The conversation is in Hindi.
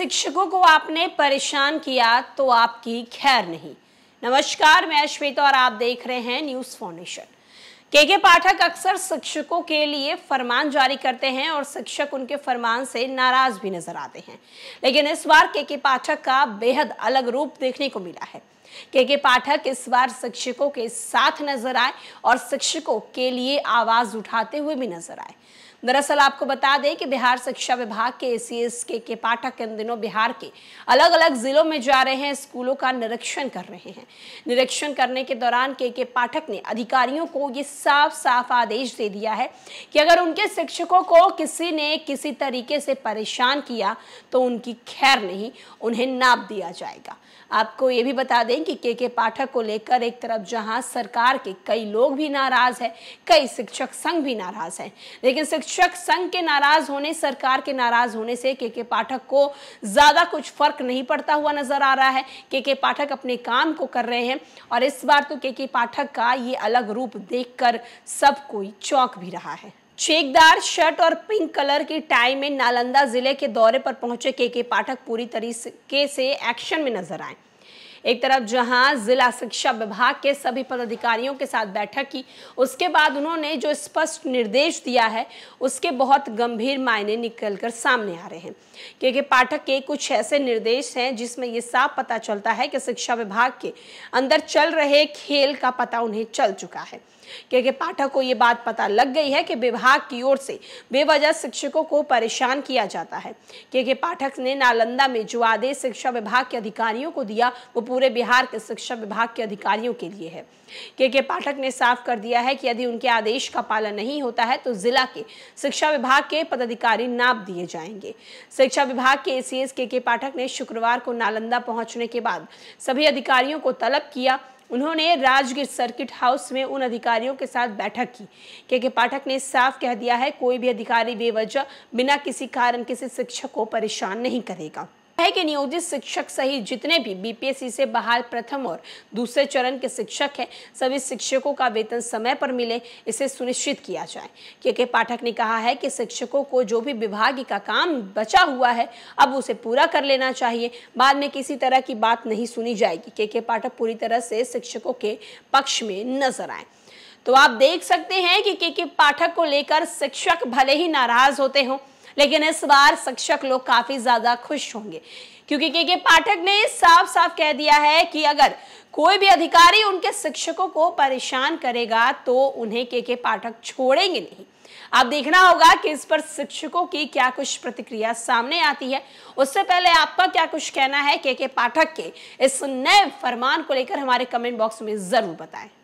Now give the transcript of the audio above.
शिक्षकों को आपने परेशान किया तो आपकी खैर नहीं नमस्कार मैं श्वेता और आप देख रहे हैं न्यूज फाउंडेशन के के पाठक अक्सर शिक्षकों के लिए फरमान जारी करते हैं और शिक्षक उनके फरमान से नाराज भी नजर आते हैं लेकिन इस बार के के पाठक का बेहद अलग रूप देखने को मिला है के के पाठक इस बार शिक्षकों के साथ नजर आए और शिक्षकों के लिए आवाज उठाते हुए भी नजर आए दरअसल आपको बता दें कि बिहार शिक्षा विभाग के एसीएस के, के पाठक इन दिनों बिहार के अलग अलग जिलों में जा रहे हैं स्कूलों का निरीक्षण कर रहे हैं निरीक्षण करने के दौरान के के पाठक ने अधिकारियों को ये साफ साफ आदेश दे दिया है कि अगर उनके शिक्षकों को किसी ने किसी तरीके से परेशान किया तो उनकी खैर नहीं उन्हें नाप दिया जाएगा आपको ये भी बता दें कि के के पाठक को लेकर एक तरफ जहां सरकार के कई लोग भी नाराज है कई शिक्षक संघ भी नाराज है लेकिन शिक्षक संघ के नाराज होने सरकार के नाराज होने से के के पाठक को ज्यादा कुछ फर्क नहीं पड़ता हुआ नजर आ रहा है के के पाठक अपने काम को कर रहे हैं और इस बार तो के के पाठक का ये अलग रूप कर सब कोई चौंक भी रहा है चेकदार शर्ट और पिंक कलर की टाई में नालंदा जिले के दौरे पर पहुंचे के के पाठक पूरी तरीके से एक्शन में नजर आए एक तरफ जहां जिला शिक्षा विभाग के सभी पदाधिकारियों के साथ बैठक की उसके बाद उन्होंने जो स्पष्ट निर्देश दिया है उसके बहुत गंभीर मायने निकल कर सामने आ रहे हैं क्योंकि पाठक के कुछ ऐसे निर्देश हैं जिसमें ये साफ पता चलता है कि शिक्षा विभाग के अंदर चल रहे खेल का पता उन्हें चल चुका है क्योंकि पाठक को ये बात पता लग गई है कि विभाग की ओर से बेवजह शिक्षकों को परेशान किया जाता है क्योंकि पाठक ने नालंदा में जो आदेश शिक्षा विभाग के अधिकारियों को दिया वो पूरे बिहार के शिक्षा विभाग के अधिकारियों के लिए है के के पाठक ने साफ कर दिया है कि यदि उनके आदेश का पालन नहीं होता है तो जिला के शिक्षा विभाग के पदाधिकारी नाप दिए जाएंगे शिक्षा विभाग के एसीएस के के पाठक ने शुक्रवार को नालंदा पहुंचने के बाद सभी अधिकारियों को तलब किया उन्होंने राजगीर सर्किट हाउस में उन अधिकारियों के साथ बैठक की के के पाठक ने साफ कह दिया है कोई भी अधिकारी बेवजह बिना किसी कारण किसी शिक्षक को परेशान नहीं करेगा है कि नियोजित शिक्षक सहित जितने भी बीपीएससी से बाहर प्रथम और दूसरे चरण के शिक्षक हैं सभी शिक्षकों का वेतन समय पर मिले इसे सुनिश्चित किया जाए के के पाठक ने कहा है कि शिक्षकों को जो भी विभाग का काम बचा हुआ है अब उसे पूरा कर लेना चाहिए बाद में किसी तरह की बात नहीं सुनी जाएगी के पाठक पूरी तरह से शिक्षकों के पक्ष में नजर आए तो आप देख सकते हैं कि के पाठक को लेकर शिक्षक भले ही नाराज होते हों लेकिन इस बार शिक्षक लोग काफी ज्यादा खुश होंगे क्योंकि के के पाठक ने साफ साफ कह दिया है कि अगर कोई भी अधिकारी उनके शिक्षकों को परेशान करेगा तो उन्हें के के पाठक छोड़ेंगे नहीं आप देखना होगा कि इस पर शिक्षकों की क्या कुछ प्रतिक्रिया सामने आती है उससे पहले आपका क्या कुछ कहना है के के पाठक के इस नए फरमान को लेकर हमारे कमेंट बॉक्स में जरूर बताएं